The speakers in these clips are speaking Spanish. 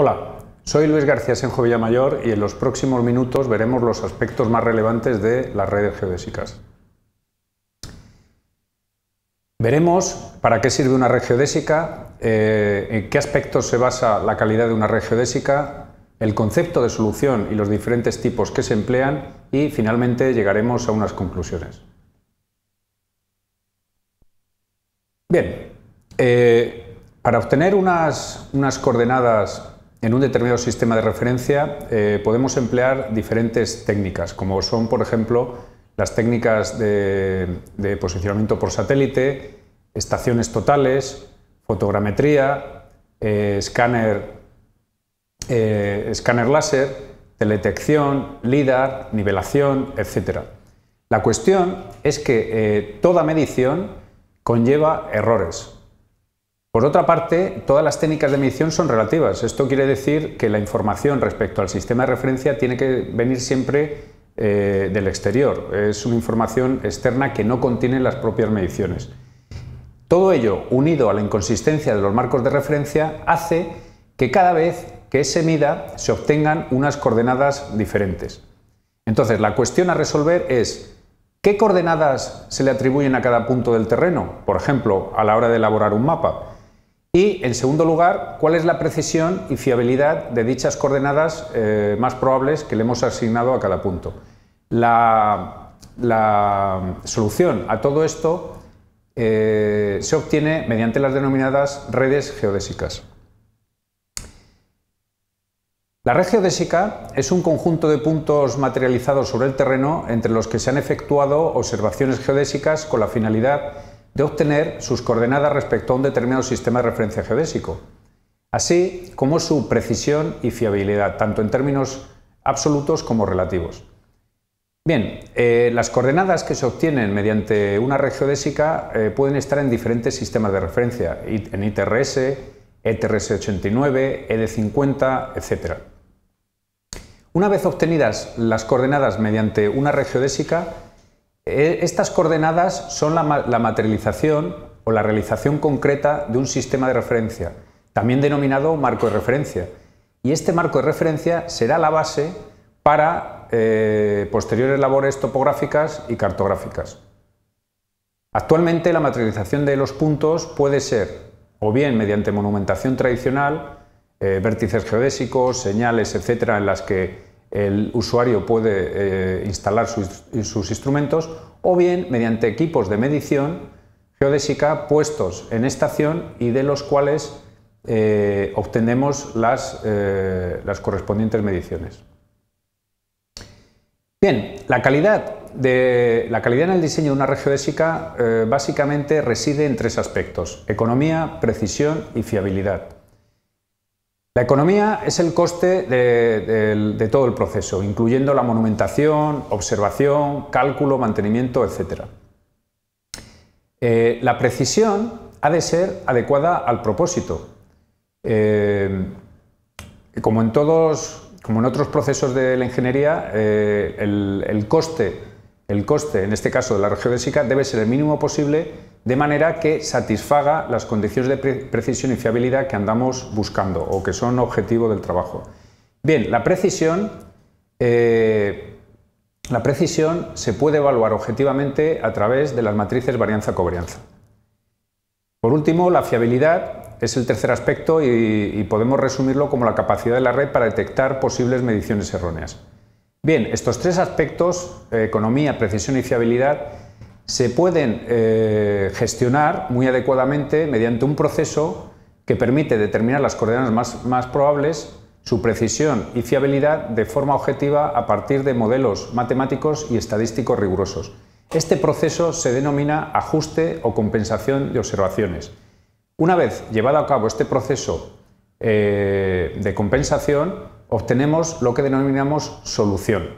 Hola, soy Luis García Senjo Villamayor y en los próximos minutos veremos los aspectos más relevantes de las redes geodésicas. Veremos para qué sirve una red geodésica, eh, en qué aspectos se basa la calidad de una red geodésica, el concepto de solución y los diferentes tipos que se emplean y finalmente llegaremos a unas conclusiones. Bien, eh, para obtener unas, unas coordenadas en un determinado sistema de referencia eh, podemos emplear diferentes técnicas, como son, por ejemplo, las técnicas de, posicionamiento por satélite, estaciones totales, fotogrametría, eh, eh, escáner, láser, teledetección, LIDAR, nivelación, etc. La cuestión es que toda medición conlleva errores, por otra parte, todas las técnicas de medición son relativas. Esto quiere decir que la información respecto al sistema de referencia tiene que venir siempre eh, del exterior. Es una información externa que no contiene las propias mediciones. Todo ello, unido a la inconsistencia de los marcos de referencia, hace que cada vez que se mida se obtengan unas coordenadas diferentes. Entonces, la cuestión a resolver es ¿qué coordenadas se le atribuyen a cada punto del terreno? Por ejemplo, a la hora de elaborar un mapa. Y, en segundo lugar, cuál es la precisión y fiabilidad de dichas coordenadas eh, más probables que le hemos asignado a cada punto. La, solución a todo esto eh, se obtiene mediante las denominadas redes geodésicas. La red geodésica es un conjunto de puntos materializados sobre el terreno entre los que se han efectuado observaciones geodésicas con la finalidad de obtener sus coordenadas respecto a un determinado sistema de referencia geodésico, así como su precisión y fiabilidad, tanto en términos absolutos como relativos. Bien, eh, las coordenadas que se obtienen mediante una red geodésica eh, pueden estar en diferentes sistemas de referencia, en ITRS, ETRS89, ED50, etc. Una vez obtenidas las coordenadas mediante una red geodésica, eh, estas coordenadas son la, materialización o la realización concreta de un sistema de referencia, también denominado marco de referencia. Y este marco de referencia será la base para eh, posteriores labores topográficas y cartográficas. Actualmente la materialización de los puntos puede ser o bien mediante monumentación tradicional, eh, vértices geodésicos, señales, etcétera, en las que el usuario puede eh, instalar sus, instrumentos o bien mediante equipos de medición geodésica puestos en estación y de los cuales eh, obtenemos eh, las, correspondientes mediciones. Bien, la calidad, en el diseño de una red geodésica básicamente reside en tres aspectos, economía, precisión y fiabilidad. La economía es el coste de, todo el proceso, incluyendo la monumentación, observación, cálculo, mantenimiento, etc. Eh, la precisión ha de ser adecuada al propósito. Eh, como, en todos, como en otros procesos de la ingeniería, eh, el coste el coste, en este caso de la geodésica, debe ser el mínimo posible de manera que satisfaga las condiciones de precisión y fiabilidad que andamos buscando o que son objetivo del trabajo. Bien, la precisión, eh, la precisión se puede evaluar objetivamente a través de las matrices varianza-covarianza. Por último, la fiabilidad es el tercer aspecto y podemos resumirlo como la capacidad de la red para detectar posibles mediciones erróneas. Bien, estos tres aspectos, eh, economía, precisión y fiabilidad, se pueden eh, gestionar muy adecuadamente mediante un proceso que permite determinar las coordenadas más, probables, su precisión y fiabilidad de forma objetiva a partir de modelos matemáticos y estadísticos rigurosos. Este proceso se denomina ajuste o compensación de observaciones. Una vez llevado a cabo este proceso eh, de compensación, obtenemos lo que denominamos solución.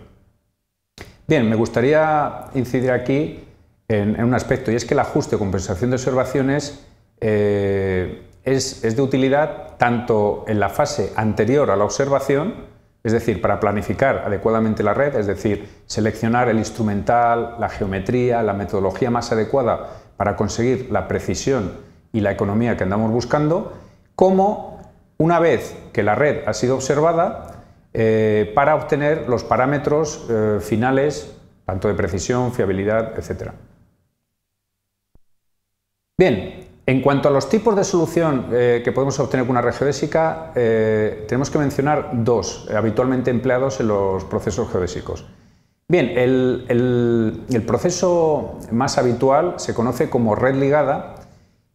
Bien, me gustaría incidir aquí en, un aspecto, y es que el ajuste o compensación de observaciones eh, es, es de utilidad tanto en la fase anterior a la observación, es decir, para planificar adecuadamente la red, es decir, seleccionar el instrumental, la geometría, la metodología más adecuada para conseguir la precisión y la economía que andamos buscando, como una vez que la red ha sido observada eh, para obtener los parámetros eh, finales, tanto de precisión, fiabilidad, etc. Bien, en cuanto a los tipos de solución eh, que podemos obtener con una red geodésica, tenemos que mencionar dos habitualmente empleados en los procesos geodésicos. Bien, el, el proceso más habitual se conoce como red ligada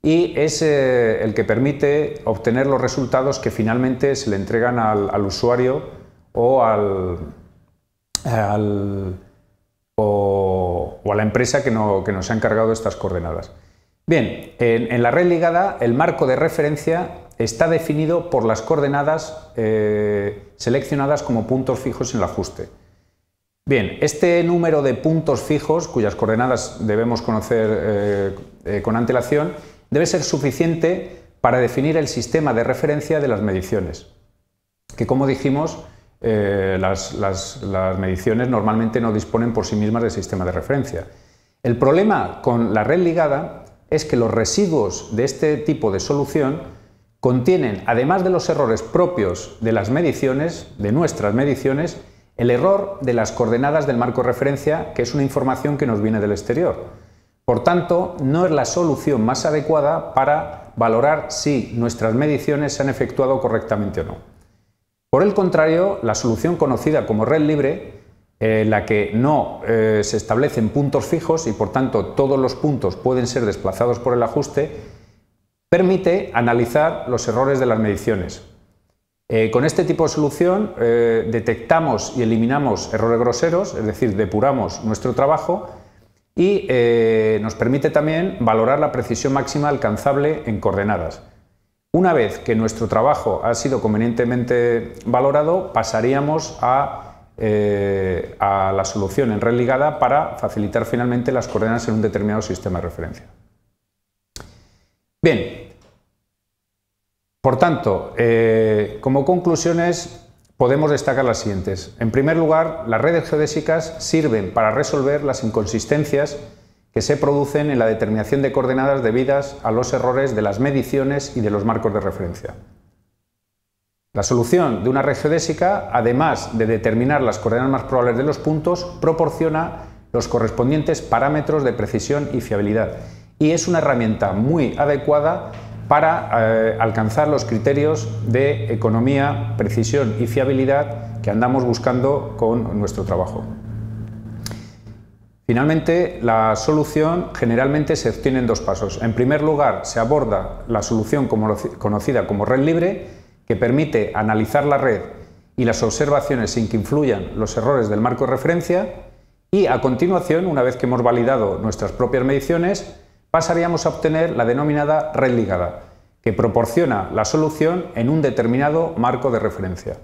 y es eh, el que permite obtener los resultados que finalmente se le entregan al, usuario o a la empresa que, nos ha encargado estas coordenadas. Bien, en, la red ligada el marco de referencia está definido por las coordenadas eh, seleccionadas como puntos fijos en el ajuste. Bien, este número de puntos fijos, cuyas coordenadas debemos conocer eh, con antelación, debe ser suficiente para definir el sistema de referencia de las mediciones, que como dijimos, eh, las, mediciones normalmente no disponen por sí mismas de sistema de referencia. El problema con la red ligada es que los residuos de este tipo de solución contienen, además de los errores propios de las mediciones, de nuestras mediciones, el error de las coordenadas del marco de referencia, que es una información que nos viene del exterior. Por tanto, no es la solución más adecuada para valorar si nuestras mediciones se han efectuado correctamente o no. Por el contrario, la solución conocida como red libre, en eh, la que no eh, se establecen puntos fijos y por tanto todos los puntos pueden ser desplazados por el ajuste, permite analizar los errores de las mediciones. Eh, con este tipo de solución detectamos y eliminamos errores groseros, es decir, depuramos nuestro trabajo y eh, nos permite también valorar la precisión máxima alcanzable en coordenadas. Una vez que nuestro trabajo ha sido convenientemente valorado, pasaríamos a, eh, la solución en red para facilitar finalmente las coordenadas en un determinado sistema de referencia. Bien, por tanto, eh, como conclusiones, podemos destacar las siguientes. En primer lugar, las redes geodésicas sirven para resolver las inconsistencias que se producen en la determinación de coordenadas debidas a los errores de las mediciones y de los marcos de referencia. La solución de una red geodésica, además de determinar las coordenadas más probables de los puntos, proporciona los correspondientes parámetros de precisión y fiabilidad y es una herramienta muy adecuada para eh, alcanzar los criterios de economía, precisión y fiabilidad que andamos buscando con nuestro trabajo. Finalmente, la solución generalmente se obtiene en dos pasos. En primer lugar, se aborda la solución como, conocida como red libre, que permite analizar la red y las observaciones sin que influyan los errores del marco de referencia. Y a continuación, una vez que hemos validado nuestras propias mediciones, pasaríamos a obtener la denominada red ligada, que proporciona la solución en un determinado marco de referencia.